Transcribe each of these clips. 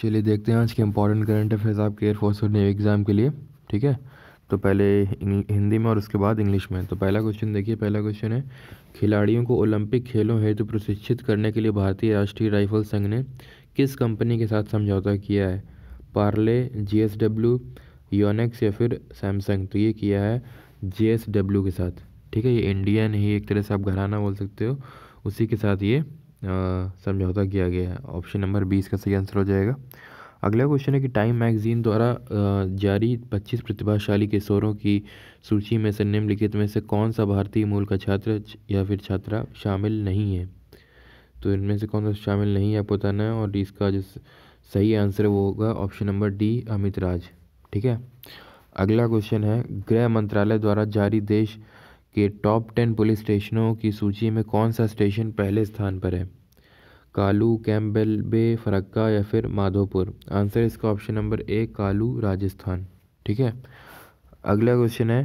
चलिए देखते हैं आज के इम्पॉर्टेंट करंट अफेयर्स आपके एयरफोर्स और नेवी एग्ज़ाम के लिए ठीक है तो पहले हिंदी में और उसके बाद इंग्लिश में तो पहला क्वेश्चन देखिए पहला क्वेश्चन है खिलाड़ियों को ओलंपिक खेलों हेतु तो प्रशिक्षित करने के लिए भारतीय राष्ट्रीय राइफल संघ ने किस कंपनी के साथ समझौता किया है Parle G S W Yonex या फिर सैमसंग तो ये किया है जे एस डब्ल्यू के साथ ठीक है ये इंडियन ही एक तरह से आप घराना बोल सकते हो उसी के साथ ये समझौता किया गया है ऑप्शन नंबर बीस का सही आंसर हो जाएगा अगला क्वेश्चन है कि टाइम मैगजीन द्वारा जारी 25 प्रतिभाशाली किशोरों की सूची में से निम्नलिखित में से कौन सा भारतीय मूल का छात्र या फिर छात्रा शामिल नहीं है तो इनमें से कौन सा शामिल नहीं है आपको बताना है और इसका जो सही आंसर वो होगा option number D Amit Raj ठीक है अगला क्वेश्चन है गृह मंत्रालय द्वारा जारी देश कि टॉप टेन पुलिस स्टेशनों की सूची में कौन सा स्टेशन पहले स्थान पर है कालू कैम्बल बे फरक्का या फिर माधोपुर आंसर इसका option number A Kalu Rajasthan ठीक है अगला क्वेश्चन है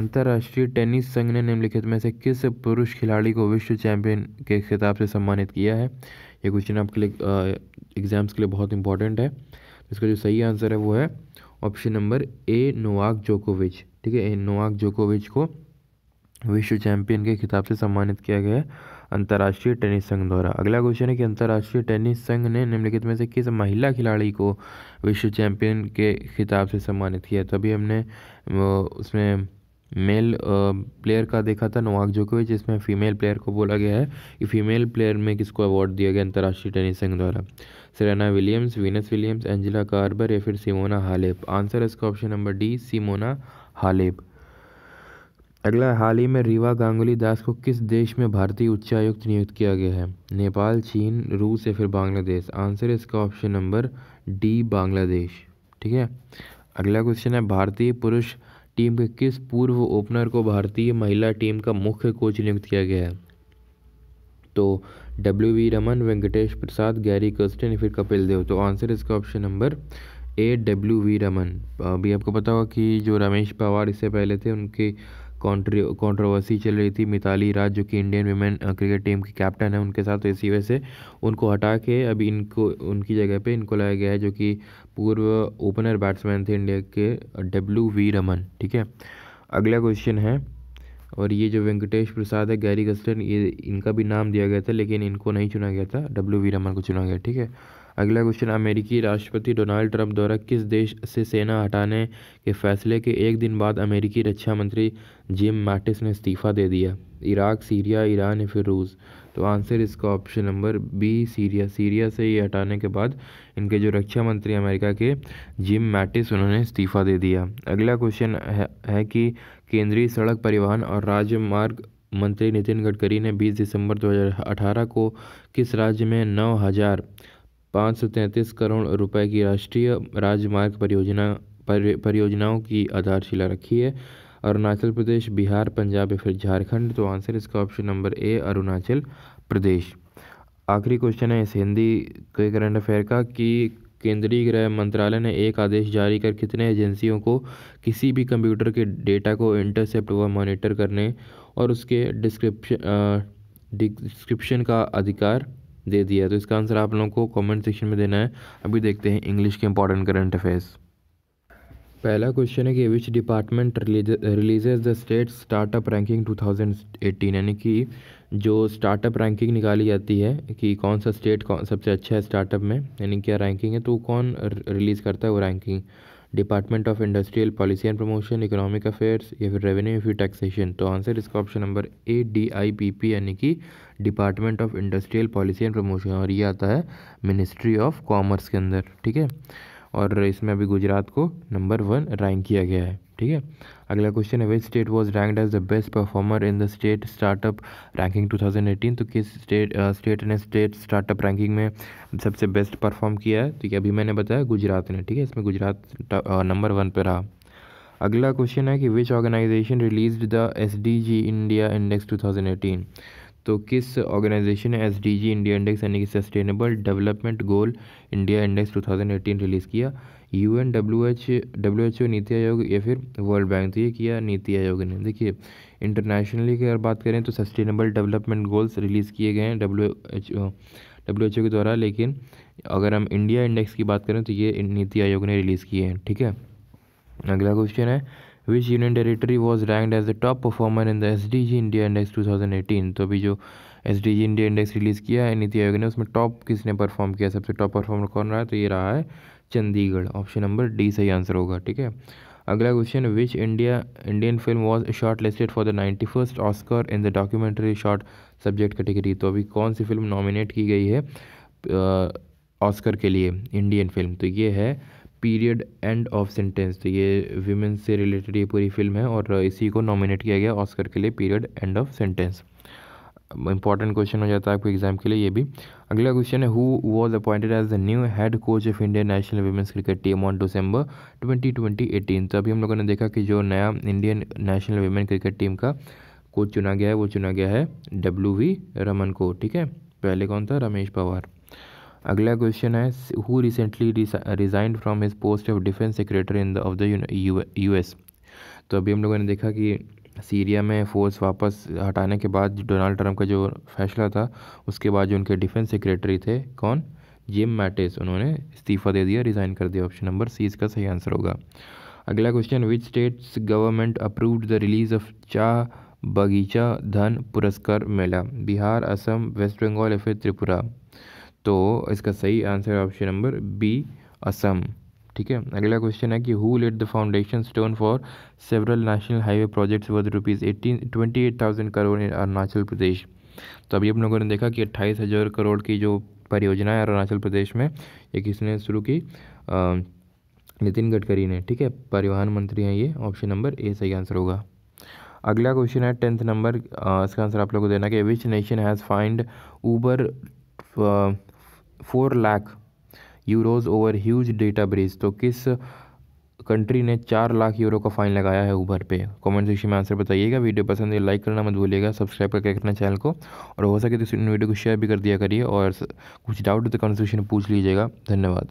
अंतर्राष्ट्रीय टेनिस संघ ने निम्नलिखित में से किस पुरुष खिलाड़ी को विश्व चैंपियन के खिताब से सम्मानित किया है ये क्वेश्चन आपके लिए एग्ज़ाम्स के लिए बहुत इंपॉर्टेंट है इसका जो सही आंसर है वो है ऑप्शन नंबर ए नोवाक जोकोविच ठीक है ए नोवाक जोकोविच को विश्व चैंपियन के खिताब से सम्मानित किया गया अंतर्राष्ट्रीय टेनिस संघ द्वारा अगला क्वेश्चन है कि अंतर्राष्ट्रीय टेनिस संघ ने निम्नलिखित में से किस महिला खिलाड़ी को विश्व चैंपियन के खिताब से सम्मानित किया तभी तो हमने उसमें मेल प्लेयर का देखा था नोवाक जोकोविच जिसमें फीमेल प्लेयर को बोला गया है कि फीमेल प्लेयर में किसको अवार्ड दिया गया अंतर्राष्ट्रीय टेनिस संघ द्वारा Serena Williams Venus Williams Angelique Kerber या फिर सिमोना हालेप आंसर है इसका option number D Simona Halep अगला हाल ही में रीवा गांगुली दास को किस देश में भारतीय उच्चायुक्त नियुक्त किया गया है नेपाल चीन रूस या फिर बांग्लादेश आंसर इसका ऑप्शन नंबर डी बांग्लादेश ठीक है अगला क्वेश्चन है भारतीय पुरुष टीम के किस पूर्व ओपनर को भारतीय महिला टीम का मुख्य कोच नियुक्त किया गया है तो W V Raman Venkatesh Prasad Gary Kirsten फिर कपिल देव तो आंसर इसका option number A W V Raman अभी आपको पता होगा कि जो रमेश पवार इससे पहले थे उनके कॉन्ट्रोवर्सी चल रही थी मिताली राज जो कि इंडियन वीमेन क्रिकेट टीम की कैप्टन है उनके साथ तो इसी वजह से उनको हटा के अभी इनको उनकी जगह पे इनको लाया गया है जो कि पूर्व ओपनर बैट्समैन थे इंडिया के डब्ल्यू वी रमन ठीक है अगला क्वेश्चन है और ये जो वेंकटेश प्रसाद है गैरी गस्टन ये इनका भी नाम दिया गया था लेकिन इनको नहीं चुना गया था डब्ल्यू वी रमन को चुना गया ठीक है अगला क्वेश्चन अमेरिकी राष्ट्रपति डोनाल्ड ट्रंप द्वारा किस देश से सेना हटाने के फैसले के एक दिन बाद अमेरिकी रक्षा मंत्री जिम मैटिस ने इस्तीफ़ा दे दिया इराक सीरिया ईरान या फिर रूस तो आंसर इसका option number B Syria Syria से ये हटाने के बाद इनके जो रक्षा मंत्री अमेरिका के जिम मैटिस उन्होंने इस्तीफ़ा दे दिया अगला क्वेश्चन है, है कि केंद्रीय सड़क परिवहन और राजमार्ग मंत्री नितिन गडकरी ने 20 दिसंबर 2018 को किस राज्य में नौ हज़ार पाँच सौ तैंतीस करोड़ रुपए की राष्ट्रीय राजमार्ग परियोजना परियोजनाओं की आधारशिला रखी है अरुणाचल प्रदेश बिहार पंजाब या फिर झारखंड तो आंसर इसका option number A Arunachal Pradesh आखिरी क्वेश्चन है इस हिंदी के करंट अफेयर का कि केंद्रीय गृह मंत्रालय ने एक आदेश जारी कर कितने एजेंसियों को किसी भी कंप्यूटर के डेटा को इंटरसेप्ट व मॉनिटर करने और उसके डिस्क्रिप्शन डिस्क्रिप्शन का अधिकार दे दिया है तो इसका आंसर आप लोगों को कमेंट सेक्शन में देना है अभी देखते हैं इंग्लिश के इंपॉर्टेंट करंट अफेयर्स पहला क्वेश्चन है कि which department releases the state startup ranking 2018 यानी कि जो स्टार्टअप रैंकिंग निकाली जाती है कि कौन सा स्टेट कौन सबसे अच्छा है स्टार्टअप में यानी क्या रैंकिंग है तो कौन रिलीज़ करता है वो ranking department of industrial policy and promotion economic affairs या फिर रेवेन्यू या फिर टैक्सेशन तो आंसर इसका option number A D I P P यानी कि department of industrial policy and promotion और ये आता है मिनिस्ट्री ऑफ कॉमर्स के अंदर ठीक है और इसमें अभी गुजरात को नंबर वन रैंक किया गया है ठीक है अगला क्वेश्चन है which state was ranked as the best performer in the state startup ranking 2018 तो किस स्टेट स्टेट ने स्टेट स्टार्टअप रैंकिंग में सबसे बेस्ट परफॉर्म किया है तो ये अभी मैंने बताया गुजरात ने ठीक है इसमें गुजरात नंबर वन पर रहा अगला क्वेश्चन है कि which organisation release the S D G India index two तो किस ऑर्गेनाइजेशन ने S D G India index यानी कि sustainable development goal India index 2018 release किया U N W H W H O NITI Aayog या फिर वर्ल्ड बैंक तो ये किया नीति आयोग ने देखिए इंटरनेशनली की अगर बात करें तो सस्टेनेबल डेवलपमेंट गोल्स रिलीज़ किए गए हैं W H O W H O के द्वारा लेकिन अगर हम इंडिया इंडेक्स की बात करें तो ये नीति आयोग ने रिलीज़ किए हैं ठीक है अगला क्वेश्चन है which union territory was ranked as the top performer in the S D G India index eighteen तो अभी जो S D G India index release किया है नीति आयोग ने उसमें टॉप किसने परफॉर्म किया सबसे टॉप परफॉर्मर कौन रहा है तो ये रहा है चंडीगढ़ ऑप्शन नंबर डी सही आंसर होगा ठीक है अगला question which India Indian film was shortlisted for the ninety first Oscar in the documentary short subject category तो अभी कौन सी फिल्म नॉमिनेट की गई है ऑस्कर के लिए इंडियन फिल्म तो ये है पीरियड एंड ऑफ सेंटेंस तो ये वीमेन से रिलेटेड ये पूरी फिल्म है और इसी को नॉमिनेट किया गया ऑस्कर के लिए period end of sentence important question हो जाता है आपको एग्जाम के लिए ये भी अगला क्वेश्चन है who was appointed as the new head coach of Indian national women's cricket team on December twenty twenty eighteen तो अभी हम लोगों ने देखा कि जो नया Indian national women cricket team का कोच चुना गया है वो चुना गया है डब्ल्यू वी रमन को ठीक है पहले कौन था रमेश पवार अगला क्वेश्चन है who recently resigned from his post of defence secretary in the of the S तो अभी हम लोगों ने देखा कि सीरिया में फ़ोर्स वापस हटाने के बाद डोनाल्ड ट्रंप का जो फैसला था उसके बाद जो उनके डिफेंस सेक्रेटरी थे कौन जिम मैटिस उन्होंने इस्तीफ़ा दे दिया रिज़ाइन कर दिया ऑप्शन नंबर सी इसका सही आंसर होगा अगला question which states government approved the release of Chah Bagicha Dhan Puraskar Mela Bihar Assam West Bengal या फिर त्रिपुरा तो इसका सही answer option number B Assam ठीक है अगला क्वेश्चन है कि who laid the foundation stone for several national highway projects worth rupees eighteen twenty eight thousand crore in Arunachal Pradesh तो अभी हम लोगों ने देखा कि अट्ठाईस हज़ार करोड़ की जो परियोजना है अरुणाचल प्रदेश में ये किसने शुरू की नितिन गडकरी ने ठीक है परिवहन मंत्री हैं ये ऑप्शन नंबर ए सही आंसर होगा अगला क्वेश्चन है टेंथ नंबर इसका आंसर आप लोगों को देना कि which nation has fined Uber four lakh euros over huge data breach तो किस कंट्री ने चार लाख यूरो का फाइन लगाया है ऊबर पे कमेंट सेक्शन में आंसर बताइएगा वीडियो पसंद है लाइक करना मत भूलिएगा सब्सक्राइब करके रखना चैनल को और हो सके तो इस वीडियो को शेयर भी कर दिया करिए और कुछ डाउट तो में पूछ लीजिएगा धन्यवाद